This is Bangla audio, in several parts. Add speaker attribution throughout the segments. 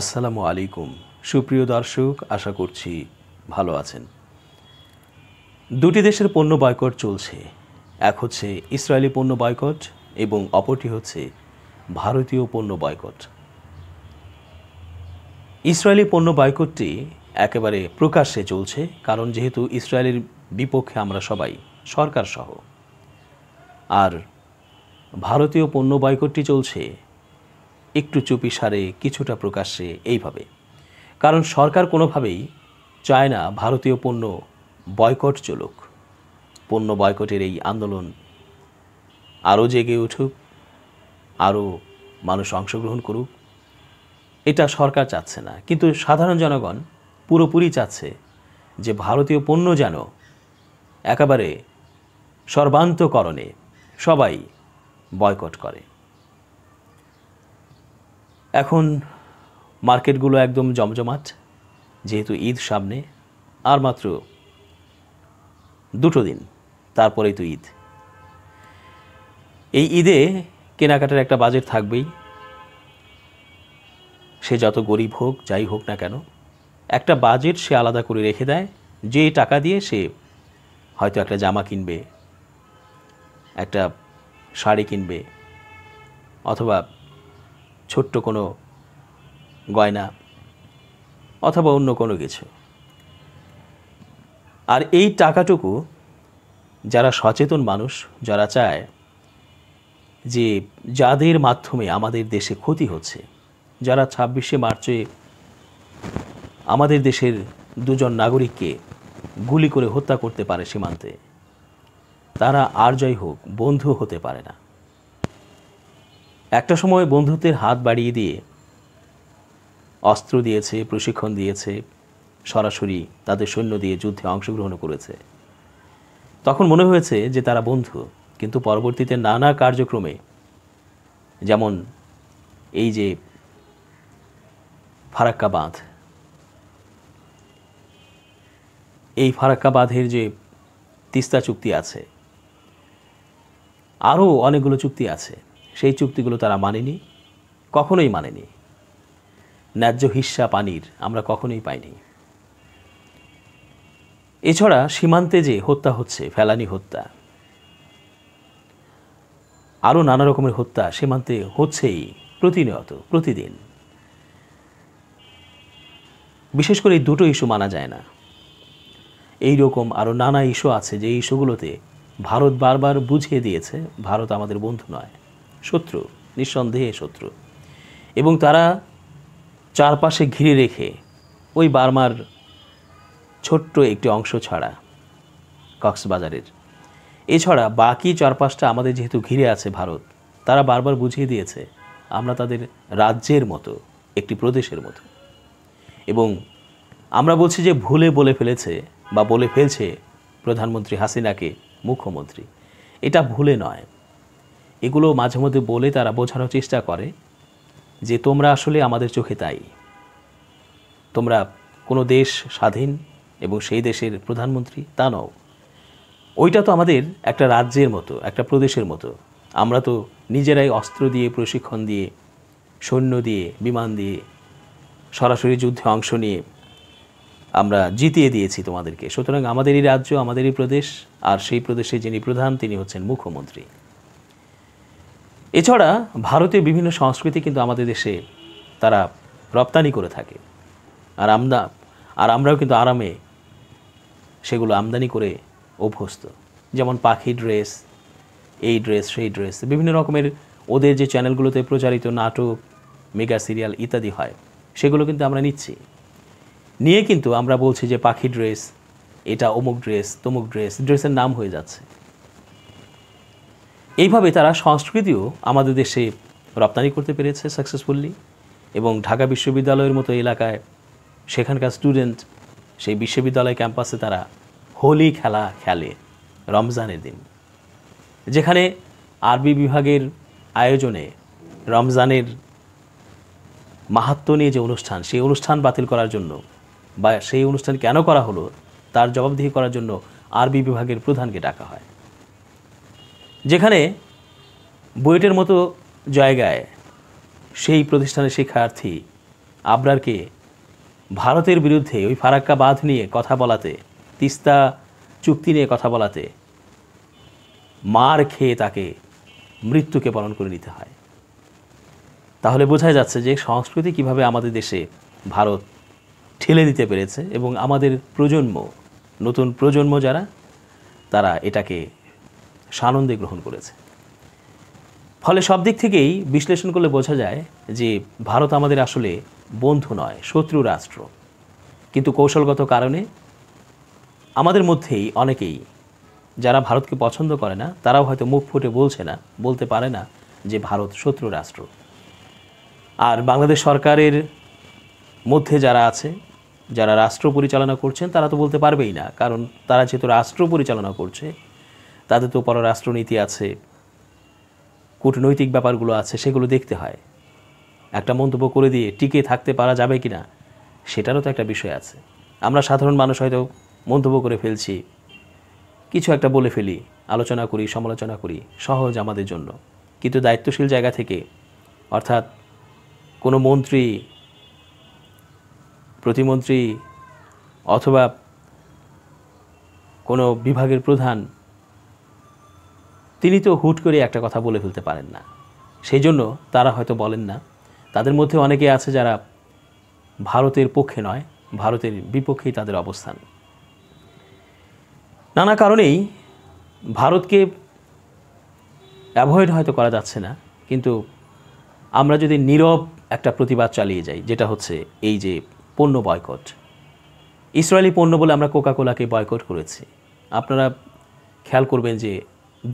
Speaker 1: আসসালামু আলাইকুম সুপ্রিয় দর্শক আশা করছি ভালো আছেন দুটি দেশের পণ্য বয়কট চলছে এক হচ্ছে ইসরায়েলি পণ্য বয়কট এবং অপরটি হচ্ছে ভারতীয় পণ্য বয়কট ইসরায়েলি পণ্য বয়কটটি একেবারে প্রকাশ্যে চলছে কারণ যেহেতু ইসরায়েলের বিপক্ষে আমরা সবাই সরকার সহ আর ভারতীয় পণ্য বয়কটটি চলছে একটু চুপি সারে কিছুটা প্রকাশ্যে এইভাবে কারণ সরকার কোনোভাবেই চায় না ভারতীয় পণ্য বয়কট চলুক পণ্য বয়কটের এই আন্দোলন আরও জেগে উঠুক আরও মানুষ অংশগ্রহণ করুক এটা সরকার চাচ্ছে না কিন্তু সাধারণ জনগণ পুরোপুরি চাচ্ছে যে ভারতীয় পণ্য যেন একেবারে সর্বান্তকরণে সবাই বয়কট করে এখন মার্কেটগুলো একদম জমজমাট যেহেতু ঈদ সামনে আর মাত্র দুটো দিন তারপরেই তো ঈদ এই ঈদে কেনাকাটার একটা বাজেট থাকবেই সে যত গরিব হোক যাই হোক না কেন একটা বাজেট সে আলাদা করে রেখে দেয় যে টাকা দিয়ে সে হয়তো একটা জামা কিনবে একটা শাড়ি কিনবে অথবা ছোট্ট কোনো গয়না অথবা অন্য কোনো কিছু আর এই টাকাটুকু যারা সচেতন মানুষ যারা চায় যে যাদের মাধ্যমে আমাদের দেশে ক্ষতি হচ্ছে যারা ছাব্বিশে মার্চে আমাদের দেশের দুজন নাগরিককে গুলি করে হত্যা করতে পারে সীমান্তে তারা আর যাই হোক বন্ধু হতে পারে না একটা সময় বন্ধুত্বের হাত বাড়িয়ে দিয়ে অস্ত্র দিয়েছে প্রশিক্ষণ দিয়েছে সরাসরি তাদের সৈন্য দিয়ে যুদ্ধে অংশগ্রহণ করেছে তখন মনে হয়েছে যে তারা বন্ধু কিন্তু পরবর্তীতে নানা কার্যক্রমে যেমন এই যে ফারাক্কা বাঁধ এই ফারাক্কা বাঁধের যে তিস্তা চুক্তি আছে আরও অনেকগুলো চুক্তি আছে সেই চুক্তিগুলো তারা মানেনি কখনোই মানেনি ন্যায্য হিস্সা পানির আমরা কখনোই পাইনি এছাড়া সীমান্তে যে হত্যা হচ্ছে ফেলানি হত্যা আরও নানা রকমের হত্যা সীমান্তে হচ্ছেই প্রতিনিয়ত প্রতিদিন বিশেষ করে এই দুটো ইস্যু মানা যায় না এই রকম আরও নানা ইস্যু আছে যে ইস্যুগুলোতে ভারত বারবার বুঝিয়ে দিয়েছে ভারত আমাদের বন্ধু নয় শত্রু নিঃসন্দেহে শত্রু এবং তারা চারপাশে ঘিরে রেখে ওই বার্মার ছোট্ট একটি অংশ ছাড়া কক্সবাজারের এছাড়া বাকি চারপাশটা আমাদের যেহেতু ঘিরে আছে ভারত তারা বারবার বুঝিয়ে দিয়েছে আমরা তাদের রাজ্যের মতো একটি প্রদেশের মতো এবং আমরা বলছি যে ভুলে বলে ফেলেছে বা বলে ফেলছে প্রধানমন্ত্রী হাসিনাকে মুখ্যমন্ত্রী এটা ভুলে নয় এগুলো মাঝে মধ্যে বলে তারা বোঝানোর চেষ্টা করে যে তোমরা আসলে আমাদের চোখে তাই তোমরা কোনো দেশ স্বাধীন এবং সেই দেশের প্রধানমন্ত্রী তা নও ওইটা তো আমাদের একটা রাজ্যের মতো একটা প্রদেশের মতো আমরা তো নিজেরাই অস্ত্র দিয়ে প্রশিক্ষণ দিয়ে সৈন্য দিয়ে বিমান দিয়ে সরাসরি যুদ্ধে অংশ নিয়ে আমরা জিতিয়ে দিয়েছি তোমাদেরকে সুতরাং আমাদেরই রাজ্য আমাদেরই প্রদেশ আর সেই প্রদেশে যিনি প্রধান তিনি হচ্ছেন মুখ্যমন্ত্রী এছাড়া ভারতীয় বিভিন্ন সংস্কৃতি কিন্তু আমাদের দেশে তারা রপ্তানি করে থাকে আর আমদা আর আমরাও কিন্তু আরামে সেগুলো আমদানি করে অভ্যস্ত যেমন পাখি ড্রেস এই ড্রেস সেই ড্রেস বিভিন্ন রকমের ওদের যে চ্যানেলগুলোতে প্রচারিত নাটক মেগা সিরিয়াল ইত্যাদি হয় সেগুলো কিন্তু আমরা নিচ্ছি নিয়ে কিন্তু আমরা বলছি যে পাখি ড্রেস এটা অমুক ড্রেস তমুক ড্রেস ড্রেসের নাম হয়ে যাচ্ছে এইভাবে তারা সংস্কৃতিও আমাদের দেশে রপ্তানি করতে পেরেছে সাকসেসফুল্লি এবং ঢাকা বিশ্ববিদ্যালয়ের মতো এলাকায় সেখানকার স্টুডেন্ট সেই বিশ্ববিদ্যালয় ক্যাম্পাসে তারা হোলি খেলা খেলে রমজানের দিন যেখানে আরবি বিভাগের আয়োজনে রমজানের মাহাত্ম নিয়ে যে অনুষ্ঠান সেই অনুষ্ঠান বাতিল করার জন্য বা সেই অনুষ্ঠান কেন করা হলো তার জবাবদিহি করার জন্য আরবি বিভাগের প্রধানকে ডাকা হয় যেখানে বুয়েটের মতো জায়গায় সেই প্রতিষ্ঠানের শিক্ষার্থী আবরারকে ভারতের বিরুদ্ধে ওই ফারাক্কা বাঁধ নিয়ে কথা বলাতে তিস্তা চুক্তি নিয়ে কথা বলাতে মার খেয়ে তাকে মৃত্যুকে বরণ করে নিতে হয় তাহলে বোঝা যাচ্ছে যে সংস্কৃতি কিভাবে আমাদের দেশে ভারত ঠেলে দিতে পেরেছে এবং আমাদের প্রজন্ম নতুন প্রজন্ম যারা তারা এটাকে সানন্দে গ্রহণ করেছে ফলে সব দিক থেকেই বিশ্লেষণ করলে বোঝা যায় যে ভারত আমাদের আসলে বন্ধু নয় শত্রু রাষ্ট্র কিন্তু কৌশলগত কারণে আমাদের মধ্যেই অনেকেই যারা ভারতকে পছন্দ করে না তারাও হয়তো মুখ ফুটে বলছে না বলতে পারে না যে ভারত শত্রু রাষ্ট্র আর বাংলাদেশ সরকারের মধ্যে যারা আছে যারা রাষ্ট্র পরিচালনা করছেন তারা তো বলতে পারবেই না কারণ তারা যেহেতু রাষ্ট্র পরিচালনা করছে তাদের তো পররাষ্ট্রনীতি আছে কূটনৈতিক ব্যাপারগুলো আছে সেগুলো দেখতে হয় একটা মন্তব্য করে দিয়ে টিকে থাকতে পারা যাবে কি না সেটারও তো একটা বিষয় আছে আমরা সাধারণ মানুষ হয়তো মন্তব্য করে ফেলছি কিছু একটা বলে ফেলি আলোচনা করি সমালোচনা করি সহজ আমাদের জন্য কিন্তু দায়িত্বশীল জায়গা থেকে অর্থাৎ কোনো মন্ত্রী প্রতিমন্ত্রী অথবা কোনো বিভাগের প্রধান তিনি তো হুট করে একটা কথা বলে ফেলতে পারেন না সেই জন্য তারা হয়তো বলেন না তাদের মধ্যে অনেকে আছে যারা ভারতের পক্ষে নয় ভারতের বিপক্ষেই তাদের অবস্থান নানা কারণেই ভারতকে অ্যাভয়েড হয়তো করা যাচ্ছে না কিন্তু আমরা যদি নীরব একটা প্রতিবাদ চালিয়ে যাই যেটা হচ্ছে এই যে পণ্য বয়কট ইসরায়েলি পণ্য বলে আমরা কোকাকোলাকে বয়কট করেছি আপনারা খেয়াল করবেন যে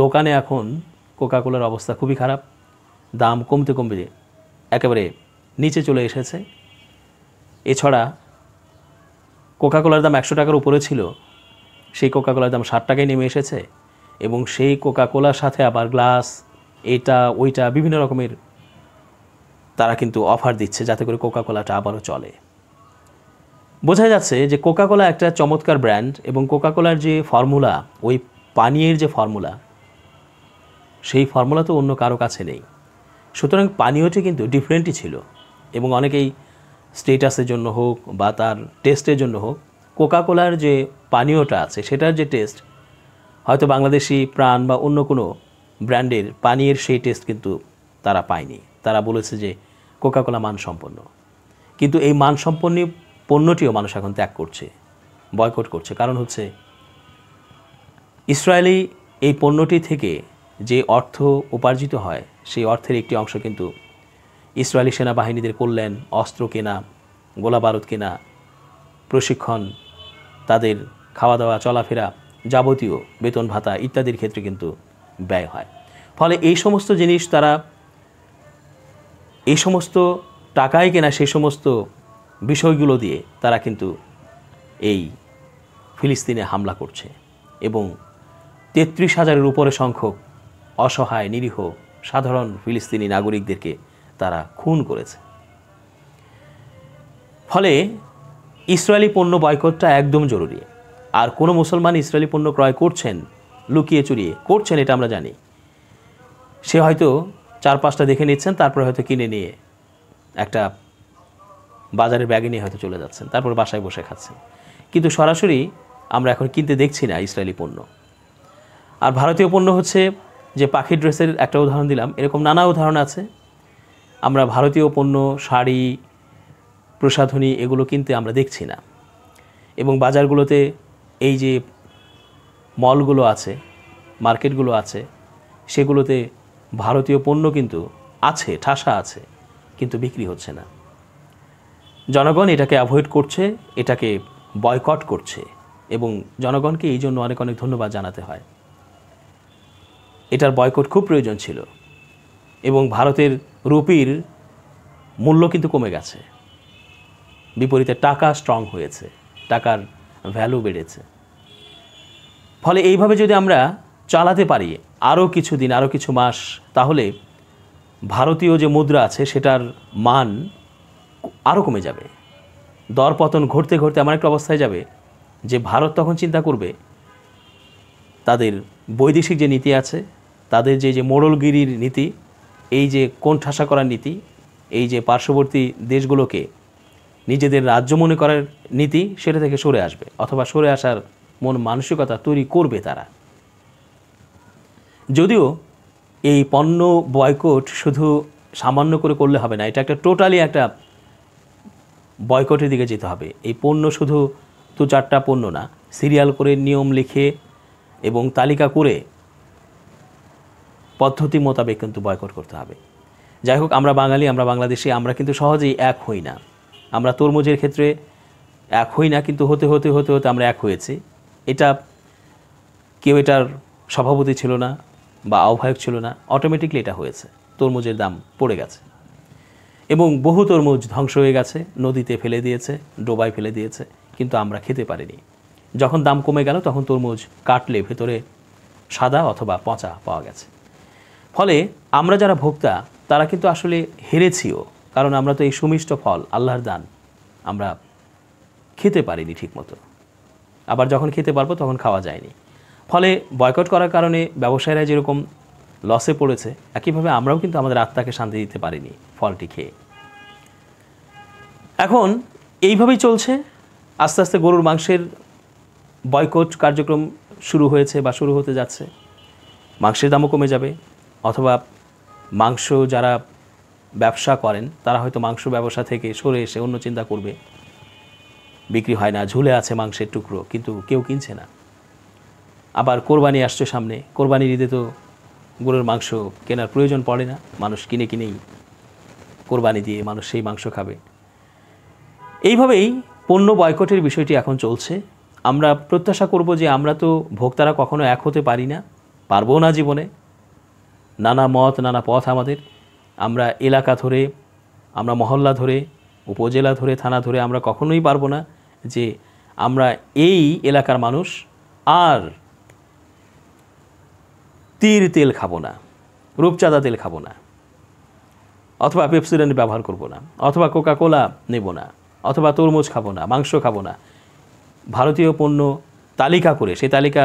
Speaker 1: দোকানে এখন কোকাকোলার অবস্থা খুবই খারাপ দাম কমতে কমতে একেবারে নিচে চলে এসেছে এছাড়া কোকাকোলার দাম একশো টাকার উপরে ছিল সেই কোকাকোলার দাম ষাট টাকায় নেমে এসেছে এবং সেই কোকাকোলার সাথে আবার গ্লাস এটা ওইটা বিভিন্ন রকমের তারা কিন্তু অফার দিচ্ছে যাতে করে কোকাকোলাটা আবারও চলে বোঝা যাচ্ছে যে কোকাকোলা একটা চমৎকার ব্র্যান্ড এবং কোকাকোলার যে ফর্মুলা ওই পানীয়ের যে ফর্মুলা সেই ফর্মুলা তো অন্য কারো কাছে নেই সুতরাং পানীয়টি কিন্তু ডিফারেন্টই ছিল এবং অনেকেই স্টেটাসের জন্য হোক বা তার টেস্টের জন্য হোক কোকাকোলার যে পানীয়টা আছে সেটার যে টেস্ট হয়তো বাংলাদেশি প্রাণ বা অন্য কোনো ব্র্যান্ডের পানীয়ের সেই টেস্ট কিন্তু তারা পায়নি তারা বলেছে যে কোকাকোলা মানসম্পন্ন কিন্তু এই মানসম্পন্ন পণ্যটিও মানুষ এখন ত্যাগ করছে বয়কট করছে কারণ হচ্ছে ইসরায়েলি এই পণ্যটি থেকে যে অর্থ উপার্জিত হয় সেই অর্থের একটি অংশ কিন্তু ইসরায়েলি সেনাবাহিনীদের কল্যাণ অস্ত্র কেনা গোলা বারুদ কেনা প্রশিক্ষণ তাদের খাওয়া দাওয়া চলাফেরা যাবতীয় বেতন ভাতা ইত্যাদির ক্ষেত্রে কিন্তু ব্যয় হয় ফলে এই সমস্ত জিনিস তারা এই সমস্ত টাকায় কেনা সেই সমস্ত বিষয়গুলো দিয়ে তারা কিন্তু এই ফিলিস্তিনে হামলা করছে এবং তেত্রিশ হাজারের উপরে সংখ্যক অসহায় নিরীহ সাধারণ ফিলিস্তিনি নাগরিকদেরকে তারা খুন করেছে ফলে ইসরায়েলি পণ্য বয়কটটা একদম জরুরি আর কোনো মুসলমান ইসরায়েলি পণ্য ক্রয় করছেন লুকিয়ে চুরিয়ে করছেন এটা আমরা জানি সে হয়তো চার পাঁচটা দেখে নিচ্ছেন তারপরে হয়তো কিনে নিয়ে একটা বাজারের ব্যাগে নিয়ে হয়তো চলে যাচ্ছেন তারপর বাসায় বসে খাচ্ছেন কিন্তু সরাসরি আমরা এখন কিনতে দেখছি না ইসরায়েলি পণ্য আর ভারতীয় পণ্য হচ্ছে যে পাখি ড্রেসের একটা উদাহরণ দিলাম এরকম নানা উদাহরণ আছে আমরা ভারতীয় পণ্য শাড়ি প্রসাধনী এগুলো কিনতে আমরা দেখছি না এবং বাজারগুলোতে এই যে মলগুলো আছে মার্কেটগুলো আছে সেগুলোতে ভারতীয় পণ্য কিন্তু আছে ঠাসা আছে কিন্তু বিক্রি হচ্ছে না জনগণ এটাকে অ্যাভয়েড করছে এটাকে বয়কট করছে এবং জনগণকে এই জন্য অনেক অনেক ধন্যবাদ জানাতে হয় এটার বয়কট খুব প্রয়োজন ছিল এবং ভারতের রুপির মূল্য কিন্তু কমে গেছে বিপরীতে টাকা স্ট্রং হয়েছে টাকার ভ্যালু বেড়েছে ফলে এইভাবে যদি আমরা চালাতে পারি আরও কিছু দিন আরও কিছু মাস তাহলে ভারতীয় যে মুদ্রা আছে সেটার মান আরও কমে যাবে দরপতন ঘটতে ঘটতে এমন একটা অবস্থায় যাবে যে ভারত তখন চিন্তা করবে তাদের বৈদেশিক যে নীতি আছে তাদের যে যে মোড়লগিরির নীতি এই যে কোন ঠাসা করার নীতি এই যে পার্শ্ববর্তী দেশগুলোকে নিজেদের রাজ্য মনে করার নীতি সেটা থেকে সরে আসবে অথবা সরে আসার মন মানসিকতা তৈরি করবে তারা যদিও এই পণ্য বয়কট শুধু সামান্য করে করলে হবে না এটা একটা টোটালি একটা বয়কটের দিকে যেতে হবে এই পণ্য শুধু দু চারটা পণ্য না সিরিয়াল করে নিয়ম লিখে এবং তালিকা করে পদ্ধতি মোতাবেক কিন্তু বয়কট করতে হবে যাই হোক আমরা বাঙালি আমরা বাংলাদেশি আমরা কিন্তু সহজেই এক হই না আমরা তরমুজের ক্ষেত্রে এক হই না কিন্তু হতে হতে হতে হতে আমরা এক হয়েছি এটা কেউ এটার সভাপতি ছিল না বা আহ্বায়ক ছিল না অটোমেটিকলি এটা হয়েছে তরমুজের দাম পড়ে গেছে এবং বহু তরমুজ ধ্বংস হয়ে গেছে নদীতে ফেলে দিয়েছে ডোবায় ফেলে দিয়েছে কিন্তু আমরা খেতে পারিনি যখন দাম কমে গেল তখন তরমুজ কাটলে ভেতরে সাদা অথবা পচা পাওয়া গেছে ফলে আমরা যারা ভোক্তা তারা কিন্তু আসলে হেরেছিও কারণ আমরা তো এই সুমিষ্ট ফল আল্লাহর দান আমরা খেতে পারিনি ঠিকমতো আবার যখন খেতে পারবো তখন খাওয়া যায়নি ফলে বয়কট করার কারণে ব্যবসায়ীরা যেরকম লসে পড়েছে একইভাবে আমরাও কিন্তু আমাদের আত্মাকে শান্তি দিতে পারিনি ফলটি খেয়ে এখন এইভাবেই চলছে আস্তে আস্তে গরুর মাংসের বয়কট কার্যক্রম শুরু হয়েছে বা শুরু হতে যাচ্ছে মাংসের দামও কমে যাবে অথবা মাংস যারা ব্যবসা করেন তারা হয়তো মাংস ব্যবসা থেকে সরে এসে অন্য চিন্তা করবে বিক্রি হয় না ঝুলে আছে মাংসের টুকরো কিন্তু কেউ কিনছে না আবার কোরবানি আসছে সামনে কোরবানির ঈদে তো গরুর মাংস কেনার প্রয়োজন পড়ে না মানুষ কিনে কিনেই কোরবানি দিয়ে মানুষ সেই মাংস খাবে এইভাবেই পণ্য বয়কটের বিষয়টি এখন চলছে আমরা প্রত্যাশা করব যে আমরা তো ভোক্তারা কখনো এক হতে পারি না পারবও না জীবনে নানা মত নানা পথ আমাদের আমরা এলাকা ধরে আমরা মহল্লা ধরে উপজেলা ধরে থানা ধরে আমরা কখনোই পারবো না যে আমরা এই এলাকার মানুষ আর তীর তেল খাবো না রূপচাঁদা তেল খাবো না অথবা পেপসিডেন্ট ব্যবহার করব না অথবা কোকা কোলা নেব না অথবা তরমুজ খাবো না মাংস খাবো না ভারতীয় পণ্য তালিকা করে সেই তালিকা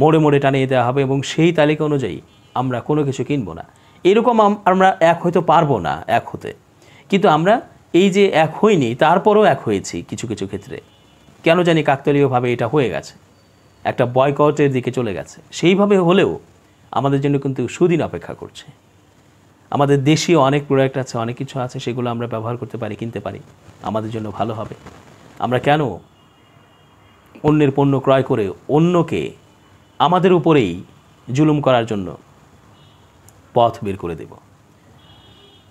Speaker 1: মোড়ে মোড়ে টানিয়ে দেওয়া হবে এবং সেই তালিকা অনুযায়ী আমরা কোনো কিছু কিনবো না এরকম আমরা এক হয়তো পারবো না এক হতে কিন্তু আমরা এই যে এক হইনি তারপরও এক হয়েছি কিছু কিছু ক্ষেত্রে কেন জানি কাকতলীয়ভাবে এটা হয়ে গেছে একটা বয়কটের দিকে চলে গেছে সেইভাবে হলেও আমাদের জন্য কিন্তু সুদিন অপেক্ষা করছে আমাদের দেশীয় অনেক প্রোডাক্ট আছে অনেক কিছু আছে সেগুলো আমরা ব্যবহার করতে পারি কিনতে পারি আমাদের জন্য ভালো হবে আমরা কেন অন্যের পণ্য ক্রয় করে অন্যকে আমাদের উপরেই জুলুম করার জন্য পথ বের করে দেব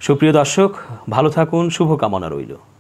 Speaker 1: সুপ্রিয় দর্শক ভালো থাকুন শুভকামনা রইল